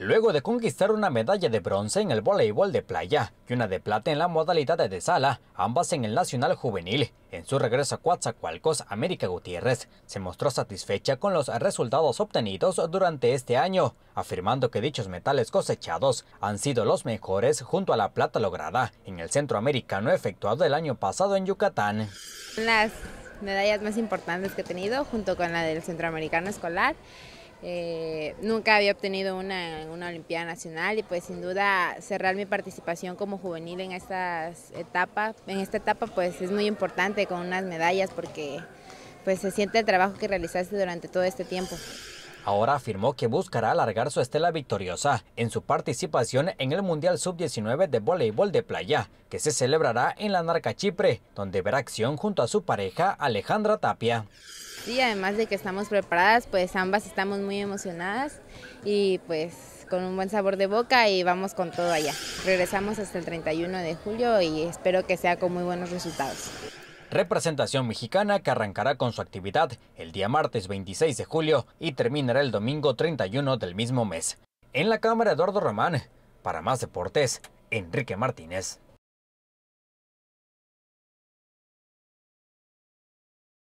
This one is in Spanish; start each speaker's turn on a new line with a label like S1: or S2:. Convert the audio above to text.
S1: Luego de conquistar una medalla de bronce
S2: en el voleibol de playa y una de plata en la modalidad de sala, ambas en el Nacional Juvenil, en su regreso a Coatzacoalcos, América Gutiérrez se mostró satisfecha con los resultados obtenidos durante este año, afirmando que dichos metales cosechados han sido los mejores junto a la plata lograda en el centroamericano efectuado el año pasado en Yucatán.
S3: Las medallas más importantes que he tenido junto con la del centroamericano escolar eh, nunca había obtenido una, una Olimpiada Nacional y pues sin duda cerrar mi participación como juvenil en en esta etapa pues es muy importante con unas medallas porque pues se siente el trabajo que realizaste durante todo este tiempo.
S2: Ahora afirmó que buscará alargar su estela victoriosa en su participación en el Mundial Sub-19 de Voleibol de Playa, que se celebrará en la Narca Chipre, donde verá acción junto a su pareja Alejandra Tapia
S3: sí, además de que estamos preparadas, pues ambas estamos muy emocionadas y pues con un buen sabor de boca y vamos con todo allá. Regresamos hasta el 31 de julio y espero que sea con muy buenos resultados.
S2: Representación mexicana que arrancará con su actividad el día martes 26 de julio y terminará el domingo 31 del mismo mes. En la cámara Eduardo Ramán, para más
S1: deportes, Enrique Martínez.